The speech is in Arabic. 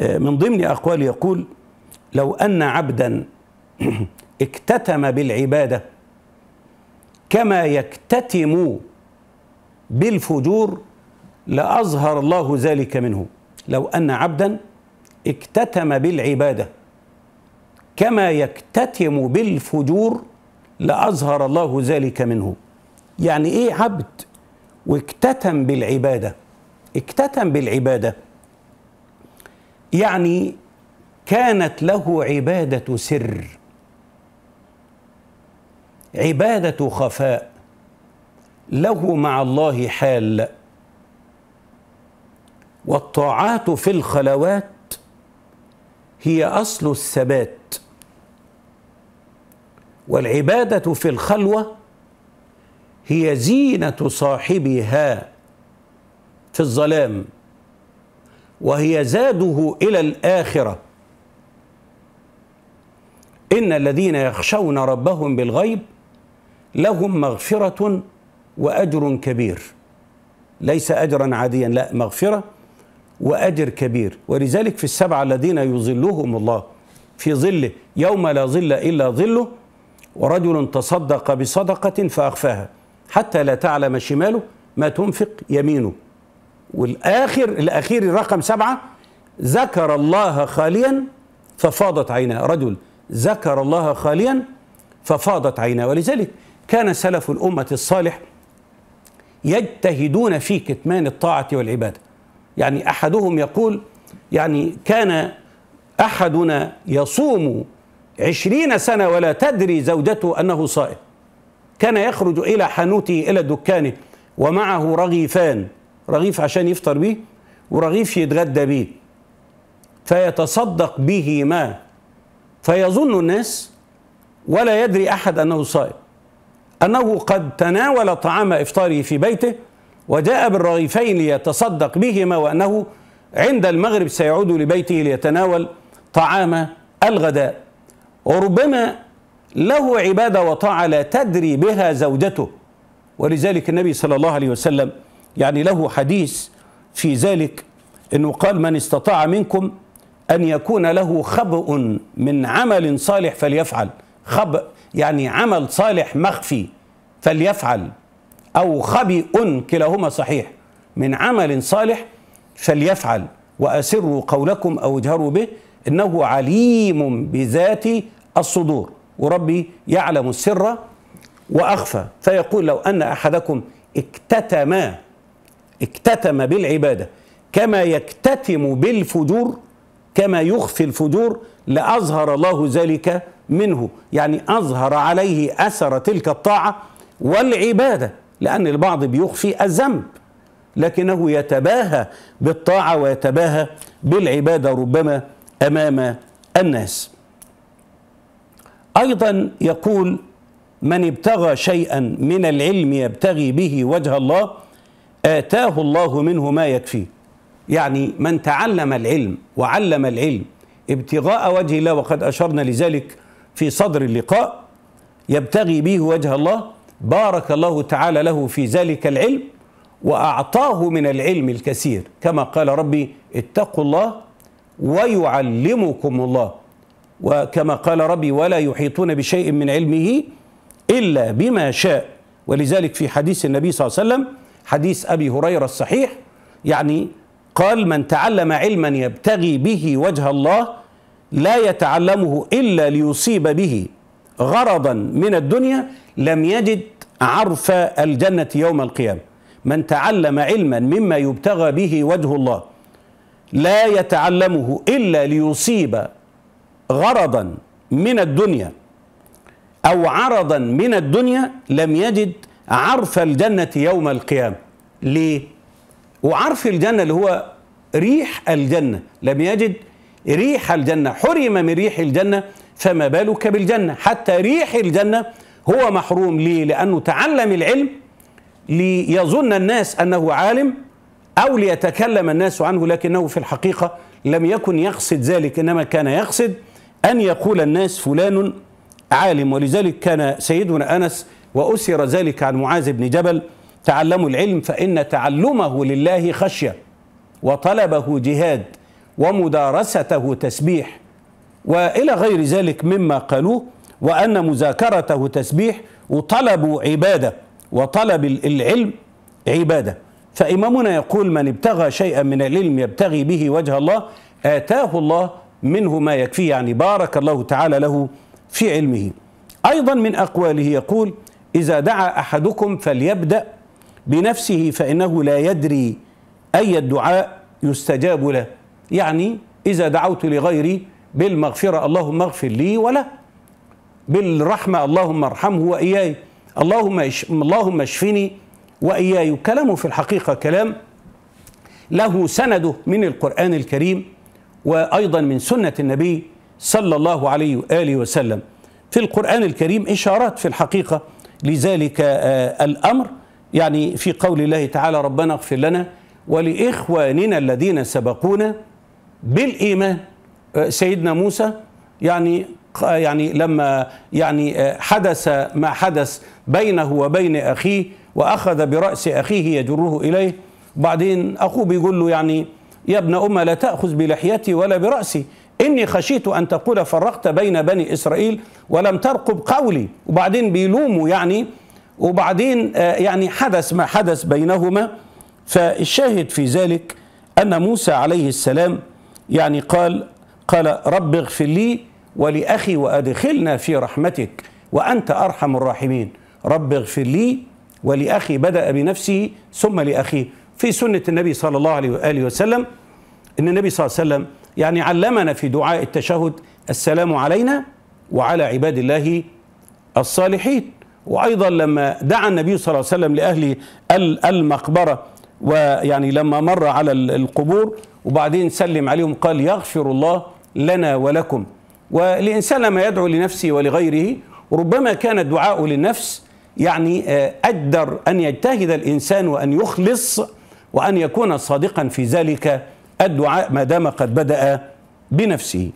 آه، من ضمن أقوال يقول لو أن عبدا اكتتم بالعبادة كما يكتتم بالفجور لأظهر الله ذلك منه لو أن عبدا اكتتم بالعبادة كما يكتتم بالفجور لأظهر الله ذلك منه يعني إيه عبد واكتتم بالعبادة اكتتم بالعبادة يعني كانت له عباده سر عباده خفاء له مع الله حال والطاعات في الخلوات هي اصل الثبات والعباده في الخلوه هي زينه صاحبها في الظلام وهي زاده إلى الآخرة إن الذين يخشون ربهم بالغيب لهم مغفرة وأجر كبير ليس أجرا عاديا لا مغفرة وأجر كبير ولذلك في السبعة الذين يظلهم الله في ظله يوم لا ظل إلا ظله ورجل تصدق بصدقة فأخفاها حتى لا تعلم شماله ما تنفق يمينه والآخر الأخير رقم سبعة ذكر الله خاليا ففاضت عيناه رجل ذكر الله خاليا ففاضت عيناه ولذلك كان سلف الأمة الصالح يجتهدون في كتمان الطاعة والعبادة يعني أحدهم يقول يعني كان أحدنا يصوم عشرين سنة ولا تدري زوجته أنه صائم كان يخرج إلى حانوته إلى دكانه ومعه رغيفان رغيف عشان يفطر بيه ورغيف يتغدى بيه فيتصدق بهما فيظن الناس ولا يدري احد انه صائم انه قد تناول طعام افطاره في بيته وجاء بالرغيفين ليتصدق بهما وانه عند المغرب سيعود لبيته ليتناول طعام الغداء وربما له عباده وطاعه لا تدري بها زوجته ولذلك النبي صلى الله عليه وسلم يعني له حديث في ذلك أنه قال من استطاع منكم أن يكون له خبء من عمل صالح فليفعل خبء يعني عمل صالح مخفي فليفعل أو خبئ كلاهما صحيح من عمل صالح فليفعل وأسروا قولكم أو اجهروا به إنه عليم بذات الصدور وربي يعلم السر وأخفى فيقول لو أن أحدكم اكتتما اكتتم بالعباده كما يكتتم بالفجور كما يخفي الفجور لاظهر الله ذلك منه يعني اظهر عليه اثر تلك الطاعه والعباده لان البعض بيخفي الذنب لكنه يتباهى بالطاعه ويتباهى بالعباده ربما امام الناس ايضا يقول من ابتغى شيئا من العلم يبتغي به وجه الله آتاه الله منه ما يكفيه يعني من تعلم العلم وعلم العلم ابتغاء وجه الله وقد أشرنا لذلك في صدر اللقاء يبتغي به وجه الله بارك الله تعالى له في ذلك العلم وأعطاه من العلم الكثير كما قال ربي اتقوا الله ويعلمكم الله وكما قال ربي ولا يحيطون بشيء من علمه إلا بما شاء ولذلك في حديث النبي صلى الله عليه وسلم حديث أبي هريرة الصحيح يعني قال من تعلم علما يبتغي به وجه الله لا يتعلمه إلا ليصيب به غرضا من الدنيا لم يجد عرف الجنة يوم القيامة من تعلم علما مما يبتغى به وجه الله لا يتعلمه إلا ليصيب غرضا من الدنيا أو عرضا من الدنيا لم يجد عرف الجنة يوم القيامة ليه؟ وعرف الجنة اللي هو ريح الجنة لم يجد ريح الجنة حرم من ريح الجنة فما بالك بالجنة حتى ريح الجنة هو محروم ليه؟ لأنه تعلم العلم ليظن الناس أنه عالم أو ليتكلم الناس عنه لكنه في الحقيقة لم يكن يقصد ذلك إنما كان يقصد أن يقول الناس فلان عالم ولذلك كان سيدنا أنس وأسر ذلك عن معاذ بن جبل تعلموا العلم فإن تعلمه لله خشية وطلبه جهاد ومدارسته تسبيح وإلى غير ذلك مما قالوه وأن مذاكرته تسبيح وطلب عبادة وطلب العلم عبادة فإمامنا يقول من ابتغى شيئا من العلم يبتغي به وجه الله آتاه الله منه ما يكفيه يعني بارك الله تعالى له في علمه أيضا من أقواله يقول إذا دعا أحدكم فليبدأ بنفسه فإنه لا يدري أي الدعاء يستجاب له يعني إذا دعوت لغيري بالمغفرة اللهم اغفر لي وله بالرحمة اللهم ارحمه وإياي اللهم اللهم اشفني وإياي كلامه في الحقيقة كلام له سنده من القرآن الكريم وأيضا من سنة النبي صلى الله عليه وآله وسلم في القرآن الكريم إشارات في الحقيقة لذلك آه، الأمر يعني في قول الله تعالى ربنا اغفر لنا ولإخواننا الذين سبقونا بالإيمان آه، سيدنا موسى يعني يعني لما يعني آه، حدث ما حدث بينه وبين أخيه وأخذ برأس أخيه يجره إليه بعدين أخوه بيقول له يعني يا ابن أمة لا تأخذ بلحيتي ولا برأسي إني خشيت أن تقول فرقت بين بني إسرائيل ولم ترقب قولي وبعدين بيلوموا يعني وبعدين آه، يعني حدث ما حدث بينهما فالشاهد في ذلك أن موسى عليه السلام يعني قال قال رب اغفر لي ولأخي وأدخلنا في رحمتك وأنت أرحم الراحمين رب اغفر لي ولأخي بدأ بنفسه ثم لأخيه في سنة النبي صلى الله عليه وآله وسلم أن النبي صلى الله عليه وسلم يعني علمنا في دعاء التشهد السلام علينا وعلى عباد الله الصالحين وأيضا لما دعا النبي صلى الله عليه وسلم لأهل المقبرة ويعني لما مر على القبور وبعدين سلم عليهم قال يغفر الله لنا ولكم والإنسان لما يدعو لنفسه ولغيره ربما كان الدعاء للنفس يعني آه، أجدر أن يجتهد الإنسان وأن يخلص وأن يكون صادقا في ذلك الدعاء ما دام قد بدأ بنفسه